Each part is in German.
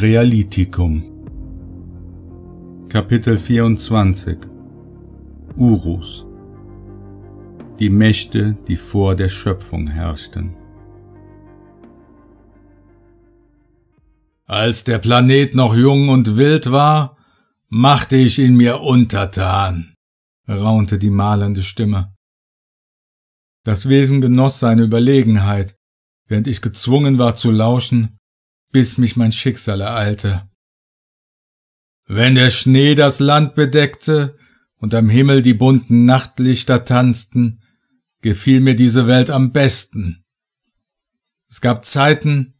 Crealitikum Kapitel 24 Urus Die Mächte, die vor der Schöpfung herrschten Als der Planet noch jung und wild war, machte ich ihn mir untertan, raunte die malende Stimme. Das Wesen genoss seine Überlegenheit, während ich gezwungen war zu lauschen, bis mich mein Schicksal ereilte. Wenn der Schnee das Land bedeckte und am Himmel die bunten Nachtlichter tanzten, gefiel mir diese Welt am besten. Es gab Zeiten,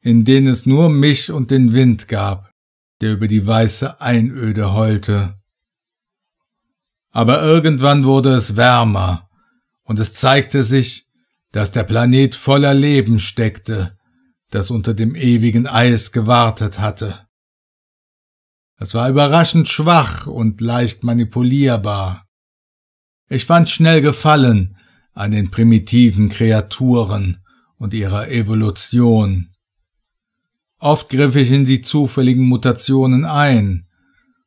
in denen es nur mich und den Wind gab, der über die weiße Einöde heulte. Aber irgendwann wurde es wärmer, und es zeigte sich, dass der Planet voller Leben steckte, das unter dem ewigen Eis gewartet hatte. Es war überraschend schwach und leicht manipulierbar. Ich fand schnell Gefallen an den primitiven Kreaturen und ihrer Evolution. Oft griff ich in die zufälligen Mutationen ein,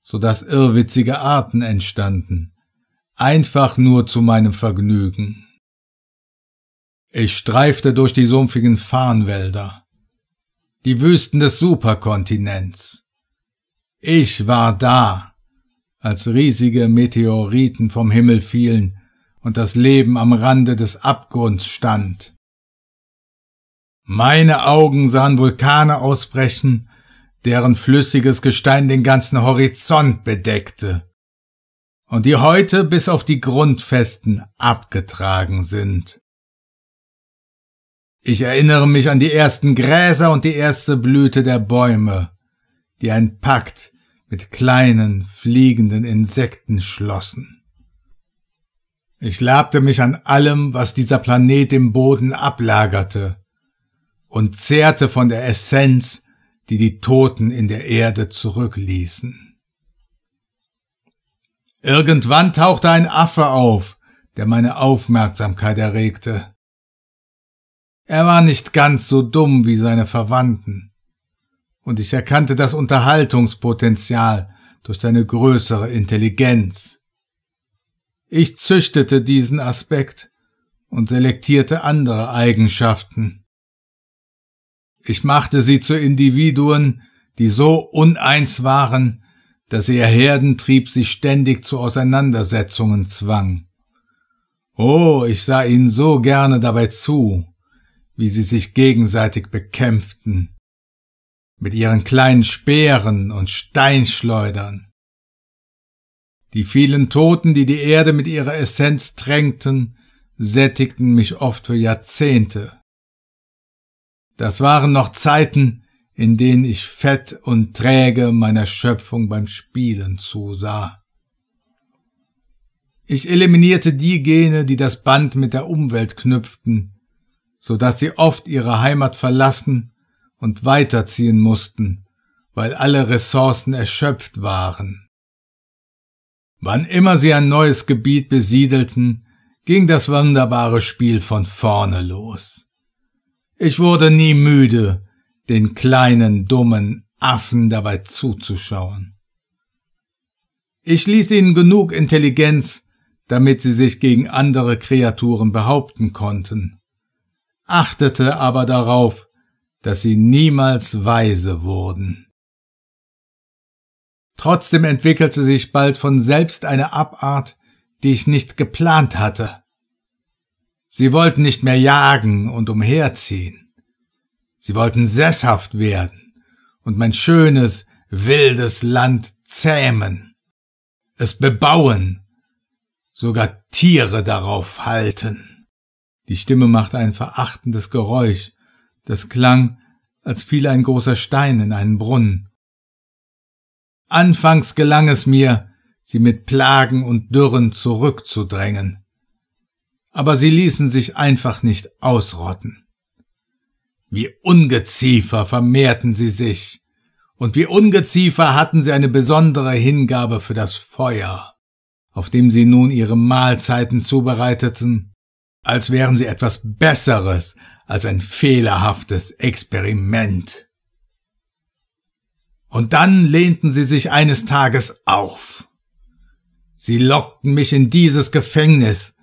so dass irrwitzige Arten entstanden, einfach nur zu meinem Vergnügen. Ich streifte durch die sumpfigen Farnwälder die Wüsten des Superkontinents. Ich war da, als riesige Meteoriten vom Himmel fielen und das Leben am Rande des Abgrunds stand. Meine Augen sahen Vulkane ausbrechen, deren flüssiges Gestein den ganzen Horizont bedeckte und die heute bis auf die Grundfesten abgetragen sind. Ich erinnere mich an die ersten Gräser und die erste Blüte der Bäume, die ein Pakt mit kleinen, fliegenden Insekten schlossen. Ich labte mich an allem, was dieser Planet im Boden ablagerte, und zehrte von der Essenz, die die Toten in der Erde zurückließen. Irgendwann tauchte ein Affe auf, der meine Aufmerksamkeit erregte. Er war nicht ganz so dumm wie seine Verwandten. Und ich erkannte das Unterhaltungspotenzial durch seine größere Intelligenz. Ich züchtete diesen Aspekt und selektierte andere Eigenschaften. Ich machte sie zu Individuen, die so uneins waren, dass ihr Herdentrieb sie ständig zu Auseinandersetzungen zwang. Oh, ich sah ihnen so gerne dabei zu wie sie sich gegenseitig bekämpften, mit ihren kleinen Speeren und Steinschleudern. Die vielen Toten, die die Erde mit ihrer Essenz tränkten, sättigten mich oft für Jahrzehnte. Das waren noch Zeiten, in denen ich fett und träge meiner Schöpfung beim Spielen zusah. Ich eliminierte die Gene, die das Band mit der Umwelt knüpften, so dass sie oft ihre Heimat verlassen und weiterziehen mussten, weil alle Ressourcen erschöpft waren. Wann immer sie ein neues Gebiet besiedelten, ging das wunderbare Spiel von vorne los. Ich wurde nie müde, den kleinen, dummen Affen dabei zuzuschauen. Ich ließ ihnen genug Intelligenz, damit sie sich gegen andere Kreaturen behaupten konnten achtete aber darauf, dass sie niemals weise wurden. Trotzdem entwickelte sich bald von selbst eine Abart, die ich nicht geplant hatte. Sie wollten nicht mehr jagen und umherziehen. Sie wollten sesshaft werden und mein schönes, wildes Land zähmen, es bebauen, sogar Tiere darauf halten. Die Stimme machte ein verachtendes Geräusch, das klang, als fiel ein großer Stein in einen Brunnen. Anfangs gelang es mir, sie mit Plagen und Dürren zurückzudrängen. Aber sie ließen sich einfach nicht ausrotten. Wie Ungeziefer vermehrten sie sich, und wie Ungeziefer hatten sie eine besondere Hingabe für das Feuer, auf dem sie nun ihre Mahlzeiten zubereiteten als wären sie etwas Besseres als ein fehlerhaftes Experiment. Und dann lehnten sie sich eines Tages auf. Sie lockten mich in dieses Gefängnis,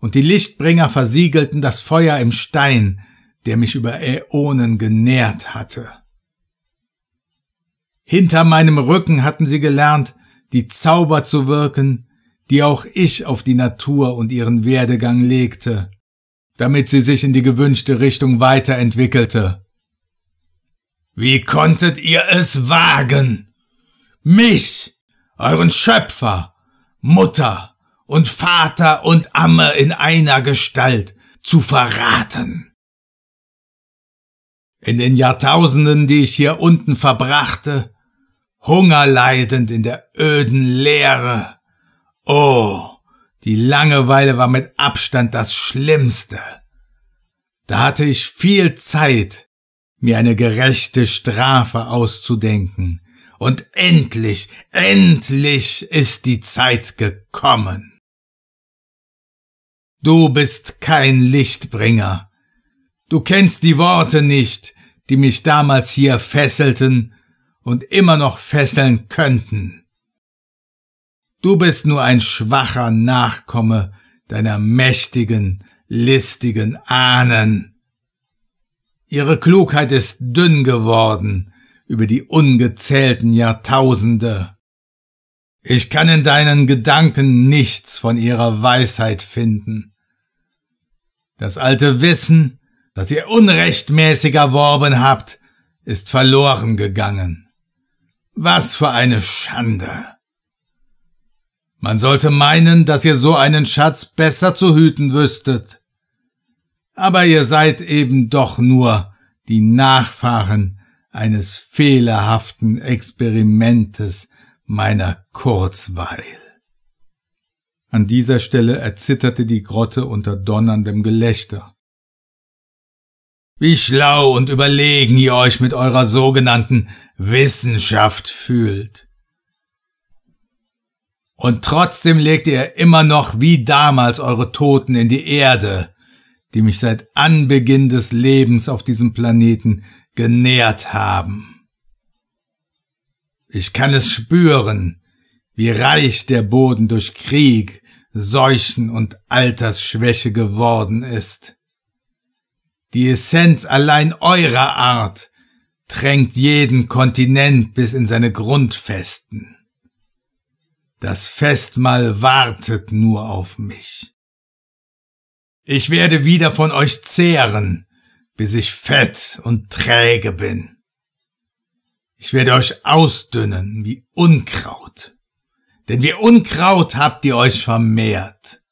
und die Lichtbringer versiegelten das Feuer im Stein, der mich über Äonen genährt hatte. Hinter meinem Rücken hatten sie gelernt, die Zauber zu wirken, die auch ich auf die Natur und ihren Werdegang legte, damit sie sich in die gewünschte Richtung weiterentwickelte. Wie konntet ihr es wagen? Mich, euren Schöpfer, Mutter und Vater und Amme in einer Gestalt zu verraten. In den Jahrtausenden, die ich hier unten verbrachte, hungerleidend in der öden Leere, Oh, die Langeweile war mit Abstand das Schlimmste. Da hatte ich viel Zeit, mir eine gerechte Strafe auszudenken. Und endlich, endlich ist die Zeit gekommen. Du bist kein Lichtbringer. Du kennst die Worte nicht, die mich damals hier fesselten und immer noch fesseln könnten. Du bist nur ein schwacher Nachkomme deiner mächtigen, listigen Ahnen. Ihre Klugheit ist dünn geworden über die ungezählten Jahrtausende. Ich kann in deinen Gedanken nichts von ihrer Weisheit finden. Das alte Wissen, das ihr unrechtmäßig erworben habt, ist verloren gegangen. Was für eine Schande. Man sollte meinen, dass ihr so einen Schatz besser zu hüten wüsstet. Aber ihr seid eben doch nur die Nachfahren eines fehlerhaften Experimentes meiner Kurzweil. An dieser Stelle erzitterte die Grotte unter donnerndem Gelächter. Wie schlau und überlegen ihr euch mit eurer sogenannten Wissenschaft fühlt. Und trotzdem legt ihr immer noch wie damals eure Toten in die Erde, die mich seit Anbeginn des Lebens auf diesem Planeten genährt haben. Ich kann es spüren, wie reich der Boden durch Krieg, Seuchen und Altersschwäche geworden ist. Die Essenz allein eurer Art drängt jeden Kontinent bis in seine Grundfesten. Das Festmahl wartet nur auf mich. Ich werde wieder von euch zehren, bis ich fett und träge bin. Ich werde euch ausdünnen wie Unkraut, denn wie Unkraut habt ihr euch vermehrt.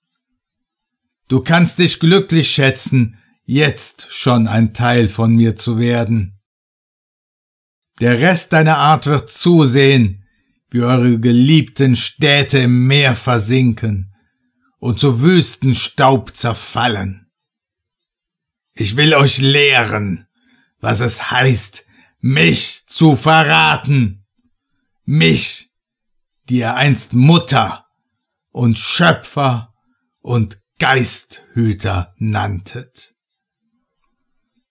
Du kannst dich glücklich schätzen, jetzt schon ein Teil von mir zu werden. Der Rest deiner Art wird zusehen, wie eure geliebten Städte im Meer versinken und zu Wüstenstaub zerfallen. Ich will euch lehren, was es heißt, mich zu verraten. Mich, die ihr einst Mutter und Schöpfer und Geisthüter nanntet.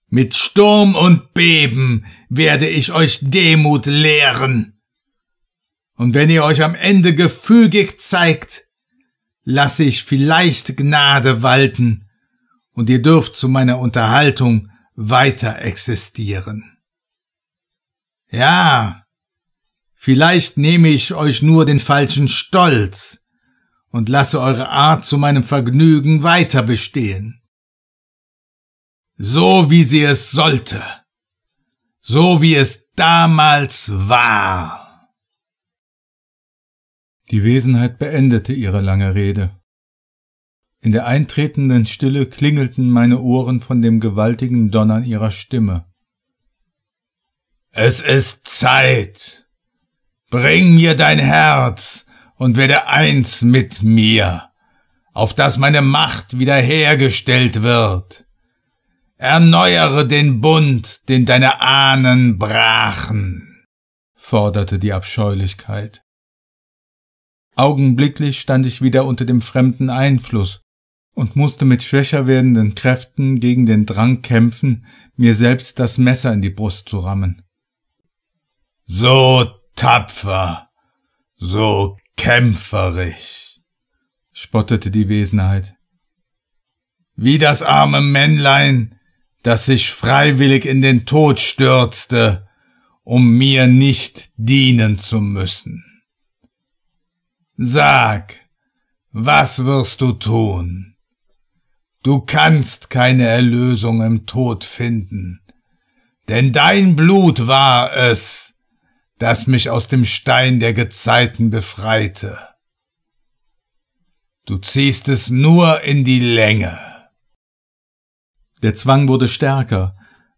Mit Sturm und Beben werde ich euch Demut lehren und wenn ihr euch am Ende gefügig zeigt, lasse ich vielleicht Gnade walten, und ihr dürft zu meiner Unterhaltung weiter existieren. Ja, vielleicht nehme ich euch nur den falschen Stolz und lasse eure Art zu meinem Vergnügen weiter bestehen. So wie sie es sollte, so wie es damals war. Die Wesenheit beendete ihre lange Rede. In der eintretenden Stille klingelten meine Ohren von dem gewaltigen Donnern ihrer Stimme. Es ist Zeit. Bring mir dein Herz und werde eins mit mir, auf dass meine Macht wiederhergestellt wird. Erneuere den Bund, den deine Ahnen brachen, forderte die Abscheulichkeit. Augenblicklich stand ich wieder unter dem fremden Einfluss und musste mit schwächer werdenden Kräften gegen den Drang kämpfen, mir selbst das Messer in die Brust zu rammen. So tapfer, so kämpferisch, spottete die Wesenheit. Wie das arme Männlein, das sich freiwillig in den Tod stürzte, um mir nicht dienen zu müssen. Sag, was wirst du tun? Du kannst keine Erlösung im Tod finden, denn dein Blut war es, das mich aus dem Stein der Gezeiten befreite. Du ziehst es nur in die Länge. Der Zwang wurde stärker,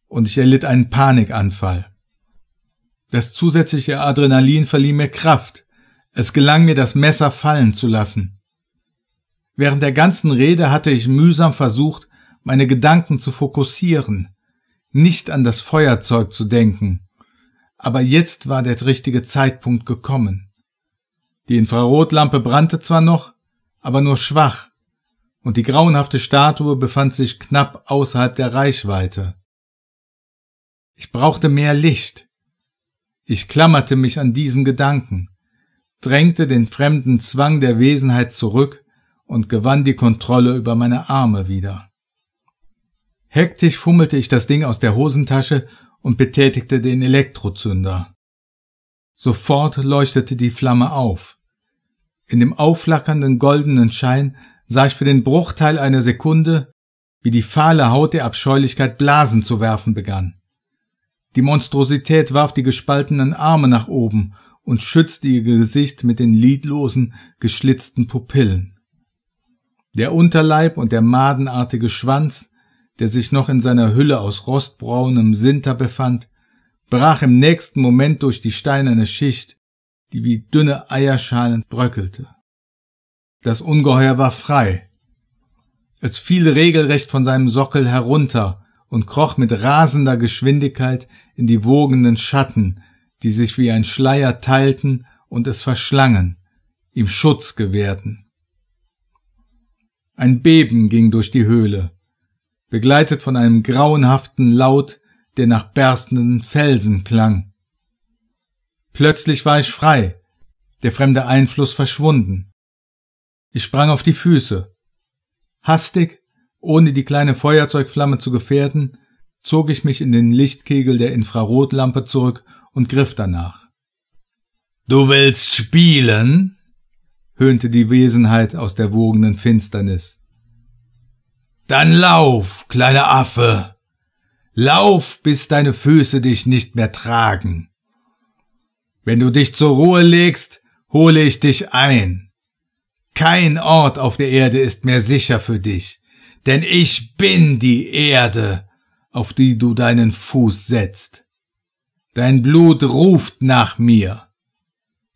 und ich erlitt einen Panikanfall. Das zusätzliche Adrenalin verlieh mir Kraft, es gelang mir, das Messer fallen zu lassen. Während der ganzen Rede hatte ich mühsam versucht, meine Gedanken zu fokussieren, nicht an das Feuerzeug zu denken. Aber jetzt war der richtige Zeitpunkt gekommen. Die Infrarotlampe brannte zwar noch, aber nur schwach, und die grauenhafte Statue befand sich knapp außerhalb der Reichweite. Ich brauchte mehr Licht. Ich klammerte mich an diesen Gedanken drängte den fremden Zwang der Wesenheit zurück und gewann die Kontrolle über meine Arme wieder. Hektisch fummelte ich das Ding aus der Hosentasche und betätigte den Elektrozünder. Sofort leuchtete die Flamme auf. In dem aufflackernden goldenen Schein sah ich für den Bruchteil einer Sekunde, wie die fahle Haut der Abscheulichkeit Blasen zu werfen begann. Die Monstrosität warf die gespaltenen Arme nach oben und schützte ihr Gesicht mit den lidlosen, geschlitzten Pupillen. Der Unterleib und der madenartige Schwanz, der sich noch in seiner Hülle aus rostbraunem Sinter befand, brach im nächsten Moment durch die steinerne Schicht, die wie dünne Eierschalen bröckelte. Das Ungeheuer war frei. Es fiel regelrecht von seinem Sockel herunter und kroch mit rasender Geschwindigkeit in die wogenden Schatten, die sich wie ein Schleier teilten und es verschlangen, ihm Schutz gewährten. Ein Beben ging durch die Höhle, begleitet von einem grauenhaften Laut, der nach berstenden Felsen klang. Plötzlich war ich frei, der fremde Einfluss verschwunden. Ich sprang auf die Füße. Hastig, ohne die kleine Feuerzeugflamme zu gefährden, zog ich mich in den Lichtkegel der Infrarotlampe zurück und griff danach. Du willst spielen? höhnte die Wesenheit aus der wogenden Finsternis. Dann lauf, kleiner Affe. Lauf, bis deine Füße dich nicht mehr tragen. Wenn du dich zur Ruhe legst, hole ich dich ein. Kein Ort auf der Erde ist mehr sicher für dich, denn ich bin die Erde, auf die du deinen Fuß setzt. Dein Blut ruft nach mir.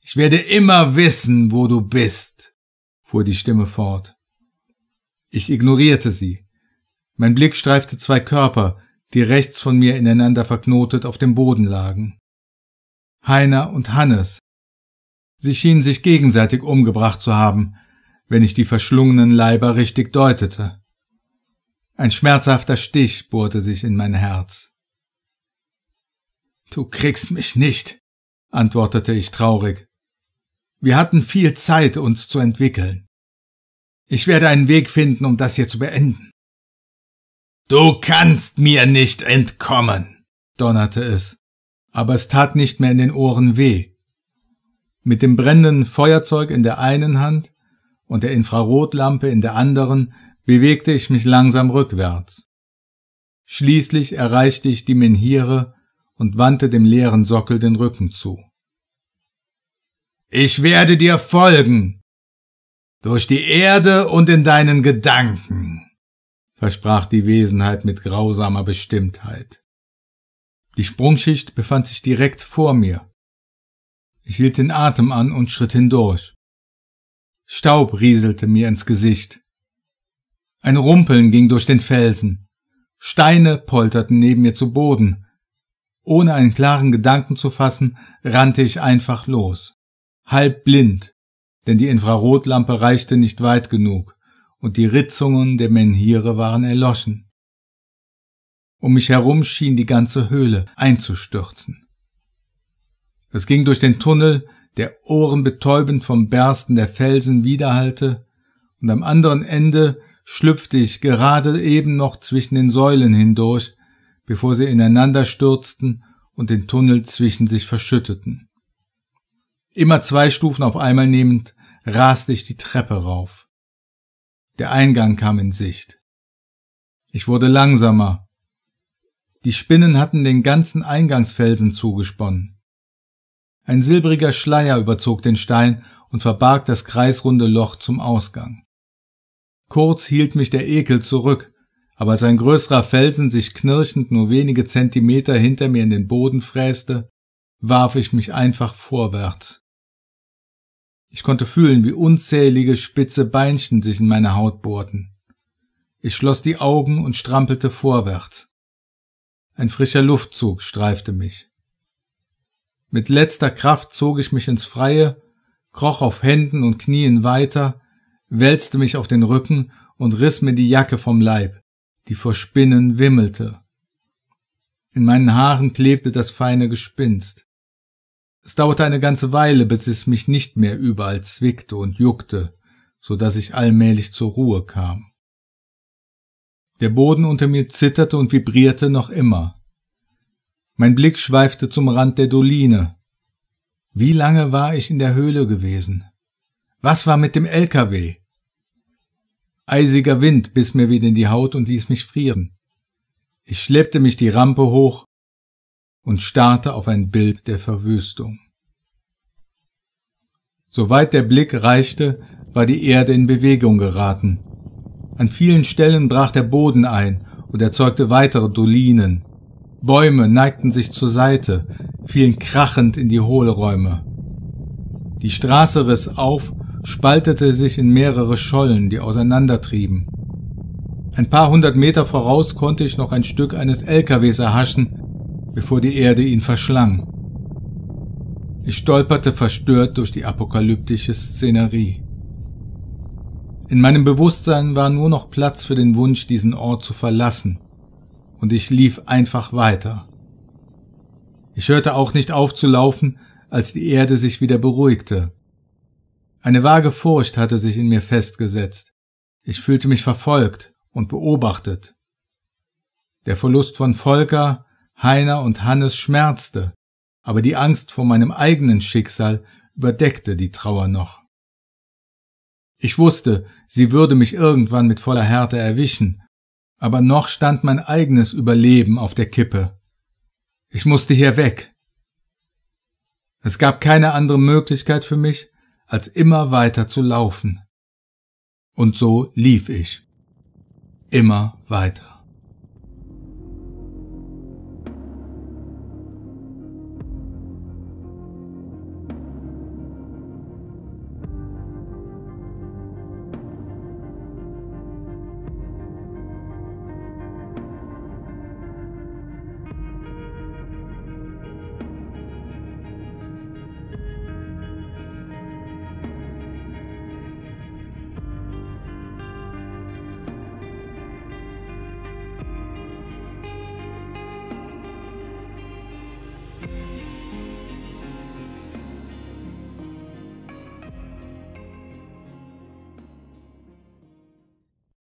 Ich werde immer wissen, wo du bist, fuhr die Stimme fort. Ich ignorierte sie. Mein Blick streifte zwei Körper, die rechts von mir ineinander verknotet auf dem Boden lagen. Heiner und Hannes. Sie schienen sich gegenseitig umgebracht zu haben, wenn ich die verschlungenen Leiber richtig deutete. Ein schmerzhafter Stich bohrte sich in mein Herz. Du kriegst mich nicht, antwortete ich traurig. Wir hatten viel Zeit, uns zu entwickeln. Ich werde einen Weg finden, um das hier zu beenden. Du kannst mir nicht entkommen, donnerte es, aber es tat nicht mehr in den Ohren weh. Mit dem brennenden Feuerzeug in der einen Hand und der Infrarotlampe in der anderen bewegte ich mich langsam rückwärts. Schließlich erreichte ich die Menhire und wandte dem leeren Sockel den Rücken zu. Ich werde dir folgen. Durch die Erde und in deinen Gedanken, versprach die Wesenheit mit grausamer Bestimmtheit. Die Sprungschicht befand sich direkt vor mir. Ich hielt den Atem an und schritt hindurch. Staub rieselte mir ins Gesicht. Ein Rumpeln ging durch den Felsen. Steine polterten neben mir zu Boden. Ohne einen klaren Gedanken zu fassen, rannte ich einfach los. Halb blind, denn die Infrarotlampe reichte nicht weit genug und die Ritzungen der Menhire waren erloschen. Um mich herum schien die ganze Höhle einzustürzen. Es ging durch den Tunnel, der ohrenbetäubend vom Bersten der Felsen widerhallte, und am anderen Ende schlüpfte ich gerade eben noch zwischen den Säulen hindurch, bevor sie ineinander stürzten und den Tunnel zwischen sich verschütteten. Immer zwei Stufen auf einmal nehmend raste ich die Treppe rauf. Der Eingang kam in Sicht. Ich wurde langsamer. Die Spinnen hatten den ganzen Eingangsfelsen zugesponnen. Ein silbriger Schleier überzog den Stein und verbarg das kreisrunde Loch zum Ausgang. Kurz hielt mich der Ekel zurück, aber als ein größerer Felsen sich knirschend nur wenige Zentimeter hinter mir in den Boden fräste, warf ich mich einfach vorwärts. Ich konnte fühlen, wie unzählige spitze Beinchen sich in meine Haut bohrten. Ich schloss die Augen und strampelte vorwärts. Ein frischer Luftzug streifte mich. Mit letzter Kraft zog ich mich ins Freie, kroch auf Händen und Knien weiter, wälzte mich auf den Rücken und riss mir die Jacke vom Leib die vor Spinnen wimmelte. In meinen Haaren klebte das feine Gespinst. Es dauerte eine ganze Weile, bis es mich nicht mehr überall zwickte und juckte, so dass ich allmählich zur Ruhe kam. Der Boden unter mir zitterte und vibrierte noch immer. Mein Blick schweifte zum Rand der Doline. Wie lange war ich in der Höhle gewesen? Was war mit dem LKW? Eisiger Wind biss mir wieder in die Haut und ließ mich frieren. Ich schleppte mich die Rampe hoch und starrte auf ein Bild der Verwüstung. Soweit der Blick reichte, war die Erde in Bewegung geraten. An vielen Stellen brach der Boden ein und erzeugte weitere Dolinen. Bäume neigten sich zur Seite, fielen krachend in die Hohlräume. Die Straße riss auf spaltete sich in mehrere Schollen, die auseinandertrieben. Ein paar hundert Meter voraus konnte ich noch ein Stück eines LKWs erhaschen, bevor die Erde ihn verschlang. Ich stolperte verstört durch die apokalyptische Szenerie. In meinem Bewusstsein war nur noch Platz für den Wunsch, diesen Ort zu verlassen, und ich lief einfach weiter. Ich hörte auch nicht auf zu laufen, als die Erde sich wieder beruhigte. Eine vage Furcht hatte sich in mir festgesetzt. Ich fühlte mich verfolgt und beobachtet. Der Verlust von Volker, Heiner und Hannes schmerzte, aber die Angst vor meinem eigenen Schicksal überdeckte die Trauer noch. Ich wusste, sie würde mich irgendwann mit voller Härte erwischen, aber noch stand mein eigenes Überleben auf der Kippe. Ich musste hier weg. Es gab keine andere Möglichkeit für mich, als immer weiter zu laufen. Und so lief ich immer weiter.